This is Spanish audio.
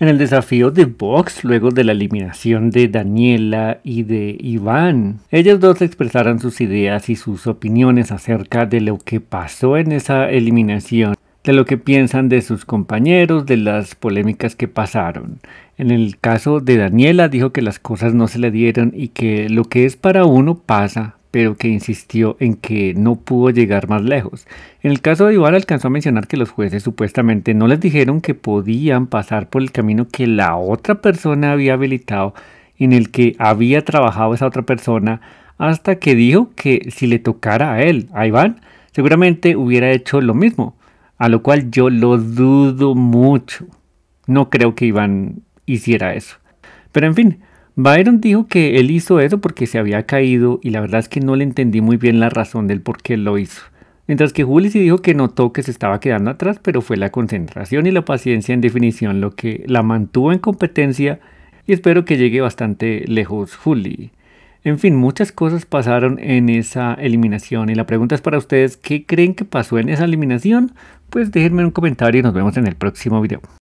En el desafío de Vox, luego de la eliminación de Daniela y de Iván, ellos dos expresaron sus ideas y sus opiniones acerca de lo que pasó en esa eliminación, de lo que piensan de sus compañeros, de las polémicas que pasaron. En el caso de Daniela dijo que las cosas no se le dieron y que lo que es para uno pasa pero que insistió en que no pudo llegar más lejos. En el caso de Iván alcanzó a mencionar que los jueces supuestamente no les dijeron que podían pasar por el camino que la otra persona había habilitado, en el que había trabajado esa otra persona, hasta que dijo que si le tocara a él, a Iván, seguramente hubiera hecho lo mismo, a lo cual yo lo dudo mucho. No creo que Iván hiciera eso. Pero en fin, Byron dijo que él hizo eso porque se había caído y la verdad es que no le entendí muy bien la razón del por qué lo hizo. Mientras que Julie sí dijo que notó que se estaba quedando atrás, pero fue la concentración y la paciencia en definición lo que la mantuvo en competencia y espero que llegue bastante lejos Julie. En fin, muchas cosas pasaron en esa eliminación y la pregunta es para ustedes, ¿qué creen que pasó en esa eliminación? Pues déjenme un comentario y nos vemos en el próximo video.